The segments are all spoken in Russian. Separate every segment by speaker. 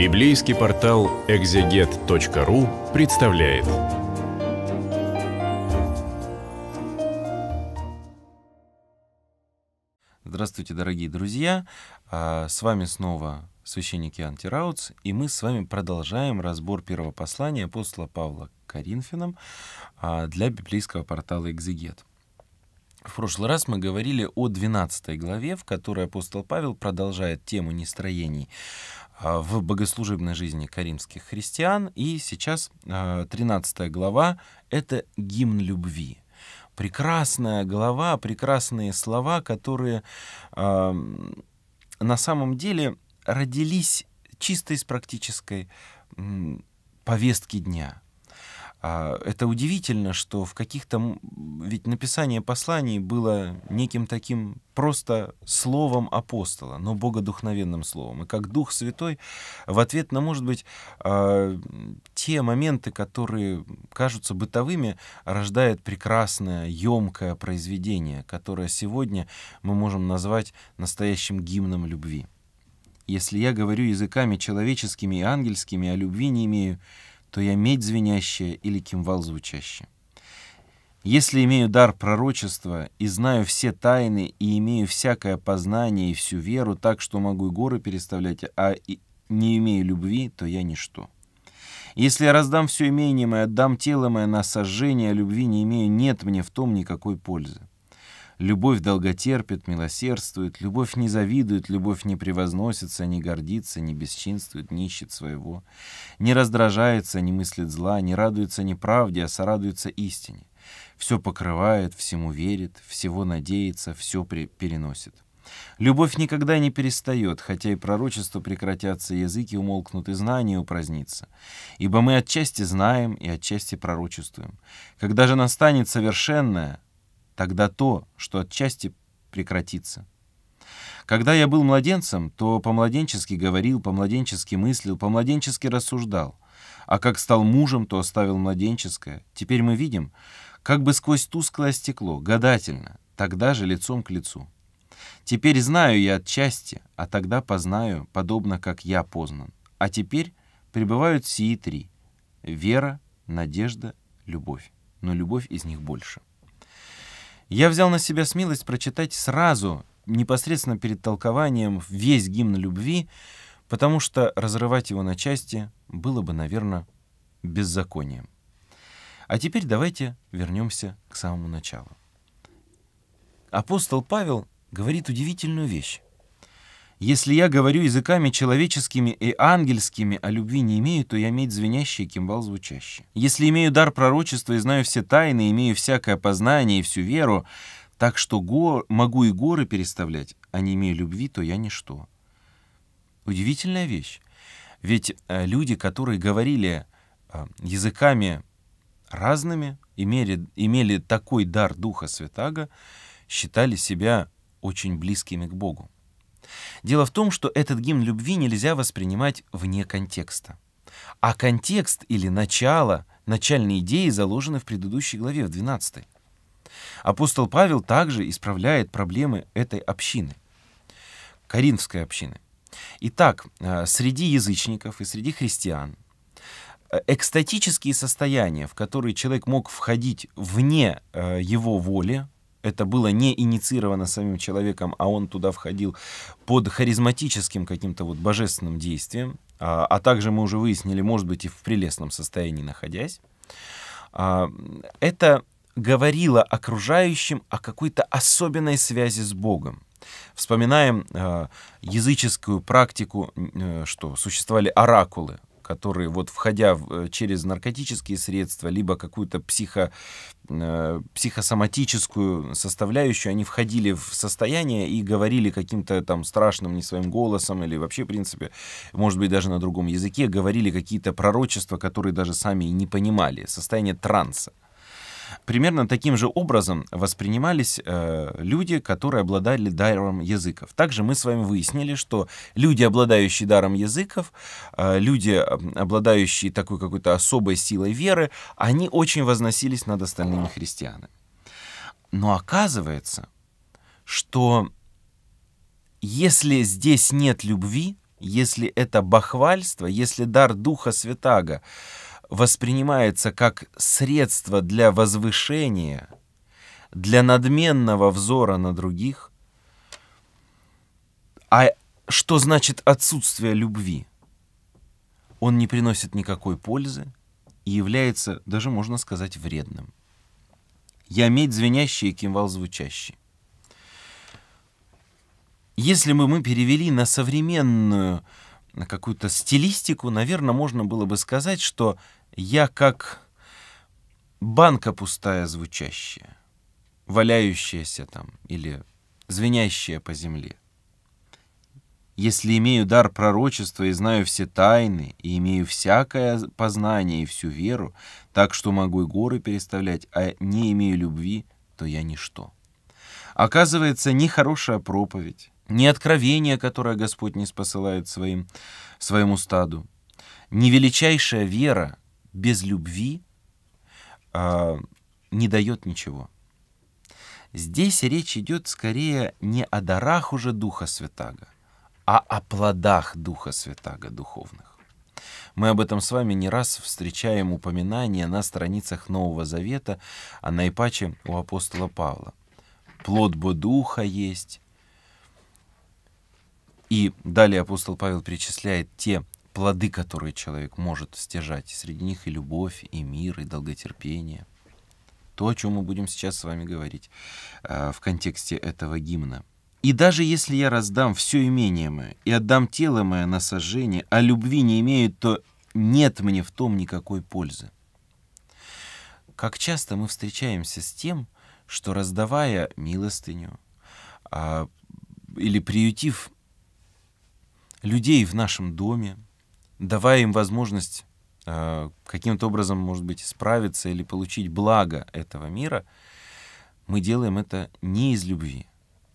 Speaker 1: Библейский портал экзегет.ру представляет. Здравствуйте, дорогие друзья! А, с вами снова священник Иоанн Тирауц, и мы с вами продолжаем разбор первого послания апостола Павла к Коринфянам а, для библейского портала «Экзегет». В прошлый раз мы говорили о 12 главе, в которой апостол Павел продолжает тему нестроений а, в богослужебной жизни каримских христиан. И сейчас 13 а, глава — это гимн любви. Прекрасная глава, прекрасные слова, которые а, на самом деле родились чисто из практической повестки дня — а, это удивительно, что в каких-то... Ведь написание посланий было неким таким просто словом апостола, но богодухновенным словом. И как Дух Святой в ответ на, может быть, а, те моменты, которые кажутся бытовыми, рождает прекрасное, емкое произведение, которое сегодня мы можем назвать настоящим гимном любви. Если я говорю языками человеческими и ангельскими, а любви не имею, то я медь звенящая или кимвал звучащий. Если имею дар пророчества и знаю все тайны и имею всякое познание и всю веру так, что могу и горы переставлять, а не имею любви, то я ничто. Если я раздам все имение мое, отдам тело мое на сожжение, а любви не имею, нет мне в том никакой пользы. Любовь долготерпит, милосердствует, любовь не завидует, любовь не превозносится, не гордится, не бесчинствует, не ищет своего, не раздражается, не мыслит зла, не радуется не правде, а сорадуется истине. Все покрывает, всему верит, всего надеется, все переносит. Любовь никогда не перестает, хотя и пророчества прекратятся, языки умолкнут и знания упразднится. Ибо мы отчасти знаем и отчасти пророчествуем. Когда же настанет совершенное, тогда то, что отчасти прекратится. Когда я был младенцем, то по-младенчески говорил, по-младенчески мыслил, по-младенчески рассуждал. А как стал мужем, то оставил младенческое. Теперь мы видим, как бы сквозь тусклое стекло, гадательно, тогда же лицом к лицу. Теперь знаю я отчасти, а тогда познаю, подобно как я познан. А теперь пребывают сии три — вера, надежда, любовь. Но любовь из них больше. Я взял на себя смелость прочитать сразу, непосредственно перед толкованием, весь гимн любви, потому что разрывать его на части было бы, наверное, беззаконием. А теперь давайте вернемся к самому началу. Апостол Павел говорит удивительную вещь. Если я говорю языками человеческими и ангельскими, а любви не имею, то я медь звенящий, кимвал звучащий. Если имею дар пророчества и знаю все тайны, имею всякое познание и всю веру, так что гор, могу и горы переставлять, а не имею любви, то я ничто. Удивительная вещь. Ведь э, люди, которые говорили э, языками разными, имели, имели такой дар Духа Святаго, считали себя очень близкими к Богу. Дело в том, что этот гимн любви нельзя воспринимать вне контекста. А контекст или начало, начальные идеи заложены в предыдущей главе, в 12. Апостол Павел также исправляет проблемы этой общины, коринфской общины. Итак, э, среди язычников и среди христиан э, экстатические состояния, в которые человек мог входить вне э, его воли, это было не инициировано самим человеком, а он туда входил под харизматическим каким-то вот божественным действием, а, а также мы уже выяснили, может быть, и в прелестном состоянии находясь, а, это говорило окружающим о какой-то особенной связи с Богом. Вспоминаем э, языческую практику, э, что существовали оракулы, которые, вот входя в, э, через наркотические средства, либо какую-то психо, э, психосоматическую составляющую, они входили в состояние и говорили каким-то там страшным не своим голосом или вообще, в принципе, может быть, даже на другом языке, говорили какие-то пророчества, которые даже сами и не понимали. Состояние транса примерно таким же образом воспринимались э, люди, которые обладали даром языков. Также мы с вами выяснили, что люди, обладающие даром языков, э, люди, обладающие такой какой-то особой силой веры, они очень возносились над остальными христианами. Но оказывается, что если здесь нет любви, если это бахвальство, если дар Духа Святаго, воспринимается как средство для возвышения, для надменного взора на других, а что значит отсутствие любви? Он не приносит никакой пользы и является, даже можно сказать, вредным. Я медь звенящий и кимвал звучащий. Если бы мы перевели на современную на какую-то стилистику, наверное, можно было бы сказать, что я как банка пустая звучащая, валяющаяся там или звенящая по земле. Если имею дар пророчества и знаю все тайны, и имею всякое познание и всю веру, так что могу и горы переставлять, а не имею любви, то я ничто. Оказывается, ни хорошая проповедь, ни откровение, которое Господь не спосылает своим, своему стаду, ни величайшая вера, без любви э, не дает ничего. Здесь речь идет скорее не о дарах уже Духа Святаго, а о плодах Духа Святаго духовных. Мы об этом с вами не раз встречаем упоминания на страницах Нового Завета, а наипаче у апостола Павла. Плод бы Духа есть. И далее апостол Павел перечисляет те плоды, которые человек может стяжать. Среди них и любовь, и мир, и долготерпение. То, о чем мы будем сейчас с вами говорить э, в контексте этого гимна. «И даже если я раздам все имение мое и отдам тело мое на сожжение, а любви не имею, то нет мне в том никакой пользы». Как часто мы встречаемся с тем, что раздавая милостыню э, или приютив людей в нашем доме, давая им возможность э, каким-то образом, может быть, справиться или получить благо этого мира, мы делаем это не из любви,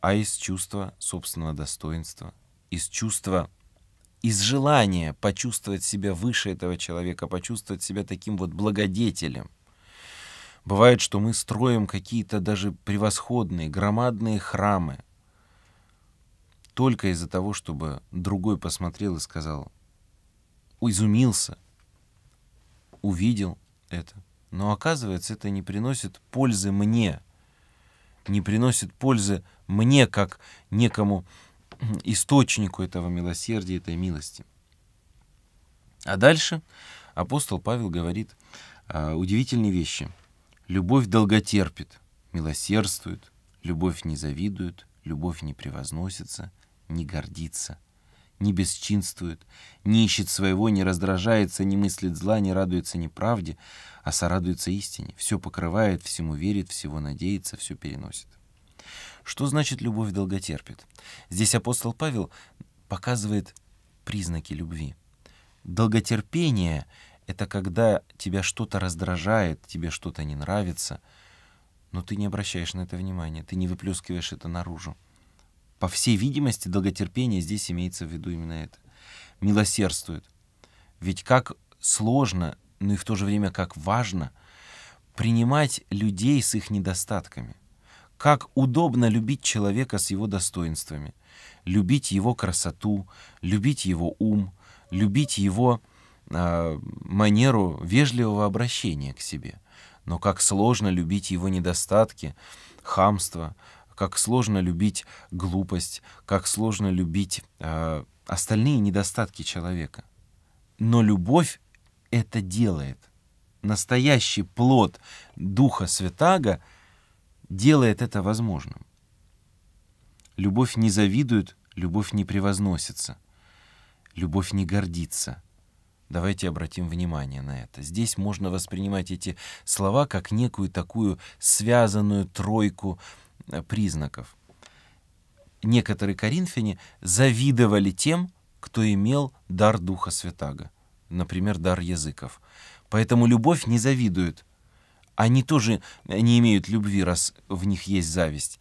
Speaker 1: а из чувства собственного достоинства, из чувства, из желания почувствовать себя выше этого человека, почувствовать себя таким вот благодетелем. Бывает, что мы строим какие-то даже превосходные, громадные храмы только из-за того, чтобы другой посмотрел и сказал, изумился, увидел это. Но оказывается, это не приносит пользы мне, не приносит пользы мне как некому источнику этого милосердия, этой милости. А дальше апостол Павел говорит а, удивительные вещи. Любовь долготерпит, милосердствует, любовь не завидует, любовь не превозносится, не гордится, не бесчинствует, не ищет своего, не раздражается, не мыслит зла, не радуется неправде, а сорадуется истине, все покрывает, всему верит, всего надеется, все переносит. Что значит любовь долготерпит? Здесь апостол Павел показывает признаки любви. Долготерпение — это когда тебя что-то раздражает, тебе что-то не нравится, но ты не обращаешь на это внимания, ты не выплескиваешь это наружу. По всей видимости, долготерпение здесь имеется в виду именно это. Милосердствует. Ведь как сложно, но ну и в то же время как важно принимать людей с их недостатками. Как удобно любить человека с его достоинствами, любить его красоту, любить его ум, любить его э, манеру вежливого обращения к себе. Но как сложно любить его недостатки, хамство, как сложно любить глупость, как сложно любить э, остальные недостатки человека. Но любовь это делает. Настоящий плод Духа Святаго делает это возможным. Любовь не завидует, любовь не превозносится, любовь не гордится. Давайте обратим внимание на это. Здесь можно воспринимать эти слова как некую такую связанную тройку Э, признаков. Некоторые коринфяне завидовали тем, кто имел дар Духа Святаго, например, дар языков. Поэтому любовь не завидует. Они тоже не имеют любви, раз в них есть зависть.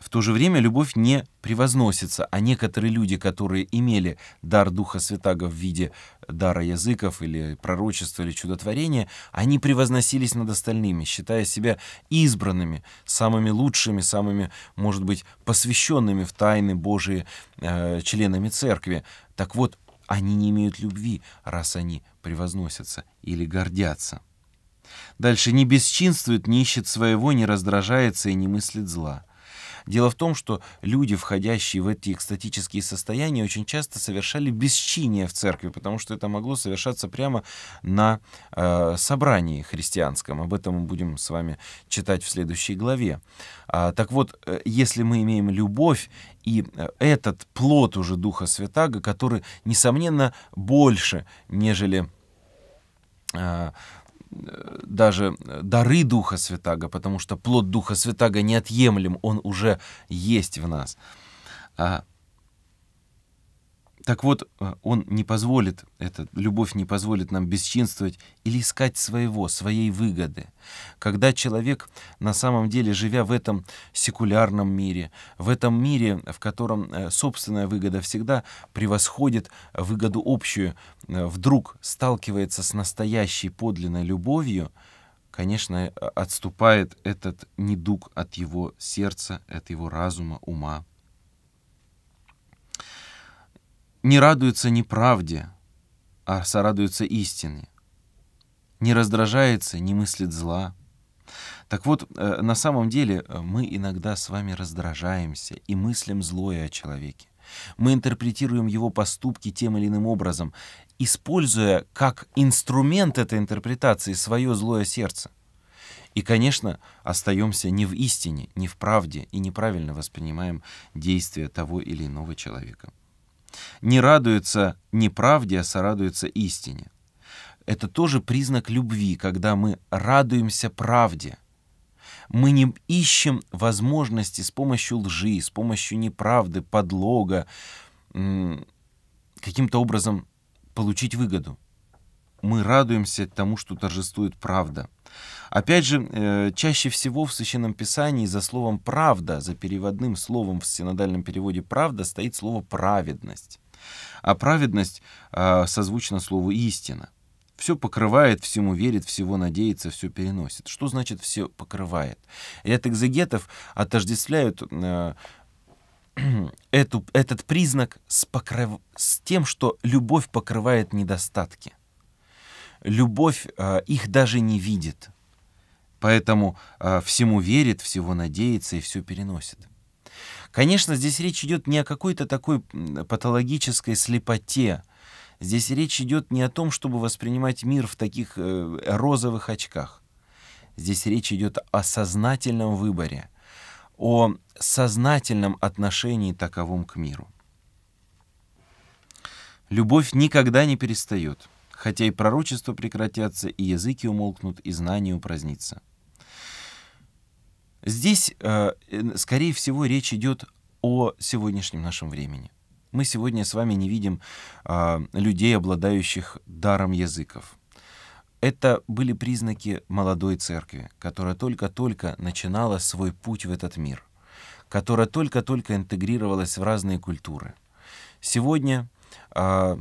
Speaker 1: В то же время любовь не превозносится, а некоторые люди, которые имели дар Духа Святаго в виде дара языков или пророчества или чудотворения, они превозносились над остальными, считая себя избранными, самыми лучшими, самыми, может быть, посвященными в тайны Божии э, членами церкви. Так вот, они не имеют любви, раз они превозносятся или гордятся. Дальше не бесчинствует, не ищет своего, не раздражается и не мыслит зла. Дело в том, что люди, входящие в эти экстатические состояния, очень часто совершали бесчиние в церкви, потому что это могло совершаться прямо на э, собрании христианском. Об этом мы будем с вами читать в следующей главе. А, так вот, э, если мы имеем любовь и э, этот плод уже Духа Святаго, который, несомненно, больше, нежели э, даже э, дары Духа Святаго, потому что плод Духа Святаго неотъемлем, он уже есть в нас. А, так вот, э, он не позволит, эта любовь не позволит нам бесчинствовать или искать своего, своей выгоды. Когда человек, на самом деле, живя в этом секулярном мире, в этом мире, в котором э, собственная выгода всегда превосходит выгоду общую, э, вдруг сталкивается с настоящей подлинной любовью, конечно, отступает этот недуг от его сердца, от его разума, ума. не радуется не правде, а сорадуется истине, не раздражается, не мыслит зла. Так вот, э, на самом деле э, мы иногда с вами раздражаемся и мыслим злое о человеке. Мы интерпретируем его поступки тем или иным образом, используя как инструмент этой интерпретации свое злое сердце. И, конечно, остаемся не в истине, не в правде и неправильно воспринимаем действия того или иного человека. Не радуется не правде, а сорадуется истине. Это тоже признак любви, когда мы радуемся правде. Мы не ищем возможности с помощью лжи, с помощью неправды, подлога, каким-то образом получить выгоду. Мы радуемся тому, что торжествует правда — Опять же, э, чаще всего в Священном Писании за словом «правда», за переводным словом в синодальном переводе «правда» стоит слово «праведность». А праведность э, созвучна слову «истина». Все покрывает, всему верит, всего надеется, все переносит. Что значит «все покрывает»? Ряд экзегетов отождествляют э, эту, этот признак с, покрыв... с тем, что любовь покрывает недостатки любовь э, их даже не видит. Поэтому э, всему верит, всего надеется и все переносит. Конечно, здесь речь идет не о какой-то такой патологической слепоте. Здесь речь идет не о том, чтобы воспринимать мир в таких э, розовых очках. Здесь речь идет о сознательном выборе, о сознательном отношении таковом к миру. Любовь никогда не перестает хотя и пророчества прекратятся, и языки умолкнут, и знание упразднится. Здесь, э, скорее всего, речь идет о сегодняшнем нашем времени. Мы сегодня с вами не видим э, людей, обладающих даром языков. Это были признаки молодой церкви, которая только-только начинала свой путь в этот мир, которая только-только интегрировалась в разные культуры. Сегодня э,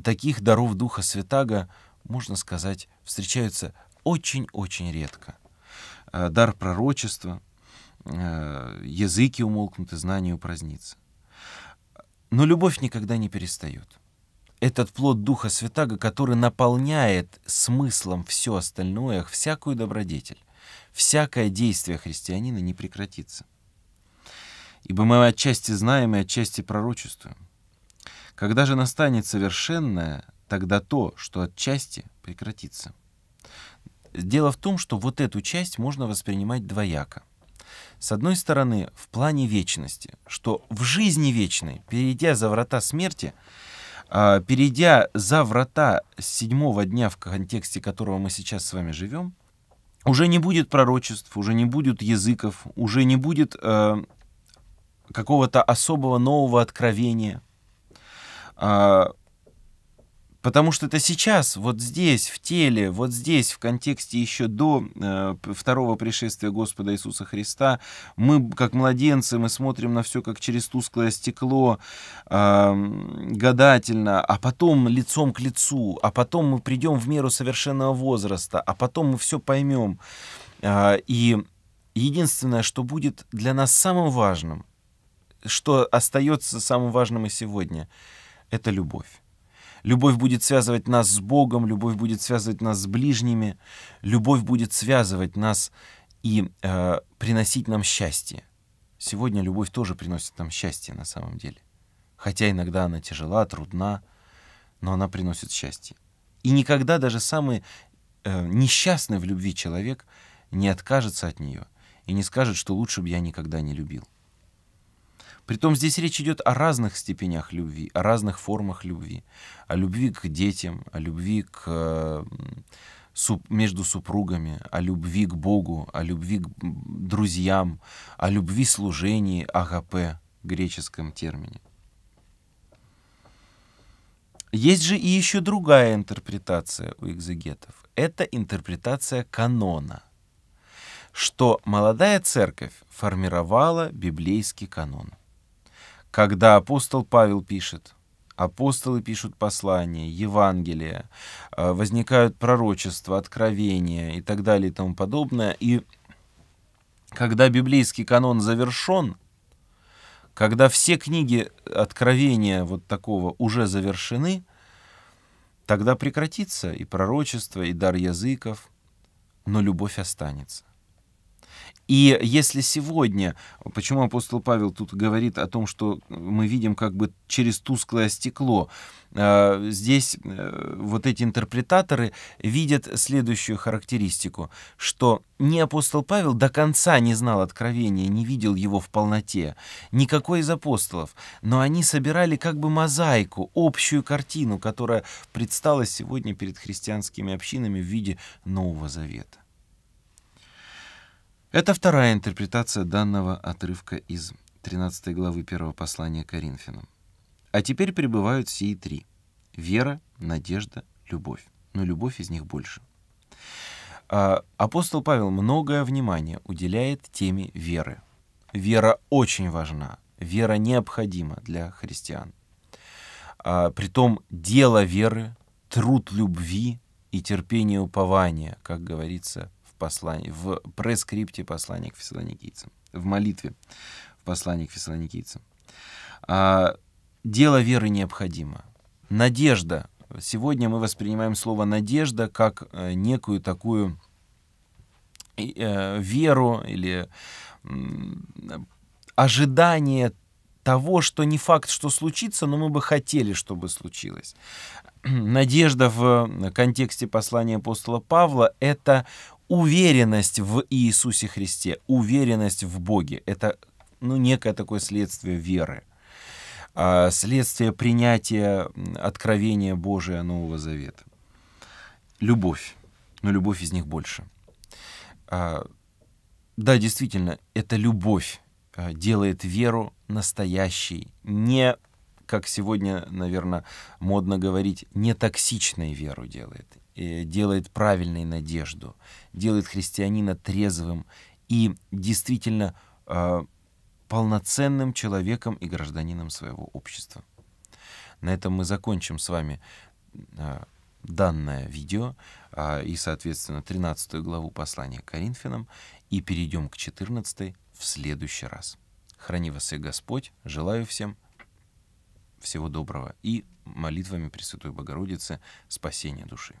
Speaker 1: таких даров Духа Святаго, можно сказать, встречаются очень-очень редко. Э, дар пророчества, э, языки умолкнуты, знания упразднится. Но любовь никогда не перестает. Этот плод Духа Святаго, который наполняет смыслом все остальное, всякую добродетель, всякое действие христианина не прекратится. Ибо мы отчасти знаем и отчасти пророчествуем. Когда же настанет совершенное, тогда то, что отчасти, прекратится. Дело в том, что вот эту часть можно воспринимать двояко. С одной стороны, в плане вечности, что в жизни вечной, перейдя за врата смерти, а, перейдя за врата седьмого дня, в контексте которого мы сейчас с вами живем, уже не будет пророчеств, уже не будет языков, уже не будет э, какого-то особого нового откровения, а, потому что это сейчас, вот здесь, в теле, вот здесь, в контексте еще до э, второго пришествия Господа Иисуса Христа, мы, как младенцы, мы смотрим на все как через тусклое стекло, э, гадательно, а потом лицом к лицу, а потом мы придем в меру совершенного возраста, а потом мы все поймем. Э, а, и единственное, что будет для нас самым важным, что остается самым важным и сегодня —— это любовь. Любовь будет связывать нас с Богом, любовь будет связывать нас с ближними, любовь будет связывать нас и э, приносить нам счастье. Сегодня любовь тоже приносит нам счастье на самом деле. Хотя иногда она тяжела, трудна, но она приносит счастье. И никогда даже самый э, несчастный в любви человек не откажется от нее и не скажет, что лучше бы я никогда не любил. Притом здесь речь идет о разных степенях любви, о разных формах любви, о любви к детям, о любви к, э, суп, между супругами, о любви к Богу, о любви к друзьям, о любви служении, агапе, греческом термине. Есть же и еще другая интерпретация у экзегетов. Это интерпретация канона, что молодая церковь формировала библейский канон когда апостол Павел пишет, апостолы пишут послания, Евангелия, э, возникают пророчества, откровения и так далее и тому подобное. И когда библейский канон завершен, когда все книги откровения вот такого уже завершены, тогда прекратится и пророчество, и дар языков, но любовь останется. И если сегодня, почему апостол Павел тут говорит о том, что мы видим как бы через тусклое стекло, э, здесь э, вот эти интерпретаторы видят следующую характеристику, что ни апостол Павел до конца не знал откровения, не видел его в полноте, никакой из апостолов, но они собирали как бы мозаику, общую картину, которая предстала сегодня перед христианскими общинами в виде Нового Завета. Это вторая интерпретация данного отрывка из 13 главы 1 послания Коринфянам. А теперь прибывают сии три — вера, надежда, любовь. Но любовь из них больше. А, апостол Павел многое внимание уделяет теме веры. Вера очень важна, вера необходима для христиан. А, притом дело веры, труд любви и терпение упования, как говорится послании, в прескрипте послания к фессалоникийцам, в молитве в послании к фессалоникийцам. А, дело веры необходимо. Надежда. Сегодня мы воспринимаем слово «надежда» как э, некую такую э, веру или ожидание того, что не факт, что случится, но мы бы хотели, чтобы случилось. Надежда в э, контексте послания апостола Павла — это уверенность в Иисусе Христе, уверенность в Боге. Это ну, некое такое следствие веры, а, следствие принятия откровения Божия Нового Завета. Любовь. Но любовь из них больше. А, да, действительно, это любовь а, делает веру настоящей, не как сегодня, наверное, модно говорить, нетоксичной веру делает, э, делает правильной надежду, делает христианина трезвым и действительно э, полноценным человеком и гражданином своего общества. На этом мы закончим с вами э, данное видео э, и, соответственно, 13 главу послания Коринфянам и перейдем к 14 в следующий раз. Храни вас и Господь. Желаю всем всего доброго и молитвами Пресвятой Богородицы спасения души.